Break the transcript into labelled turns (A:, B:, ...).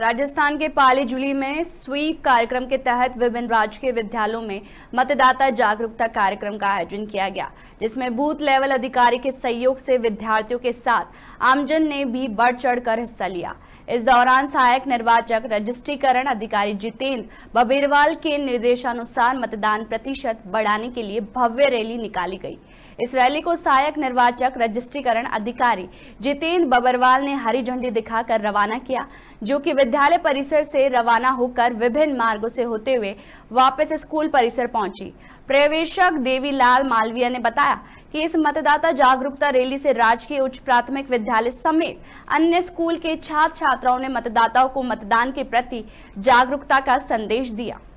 A: राजस्थान के पाली जुली में स्वीप कार्यक्रम के तहत विभिन्न राजकीय विद्यालयों में मतदाता जागरूकता कार्यक्रम का आयोजन किया गया जिसमें बूथ लेवल अधिकारी के सहयोग से विद्यार्थियों के साथ आमजन ने भी बढ़ चढ़कर हिस्सा लिया इस दौरान सहायक निर्वाचक रजिस्ट्रीकरण अधिकारी जितेंद्र बबेरवाल के निर्देशानुसार मतदान प्रतिशत बढ़ाने के लिए भव्य रैली निकाली गई इस रैली को सहायक निर्वाचक रजिस्ट्रीकरण अधिकारी जितेंद्र बबरवाल ने हरी झंडी दिखाकर रवाना किया जो कि विद्यालय परिसर से रवाना होकर विभिन्न मार्गों से होते हुए वापस स्कूल परिसर पहुंची प्रवेशक देवीलाल मालवीय ने बताया कि इस मतदाता जागरूकता रैली से राजकीय उच्च प्राथमिक विद्यालय समेत अन्य स्कूल के छात्र छात्राओं ने मतदाताओं को मतदान के प्रति जागरूकता का संदेश दिया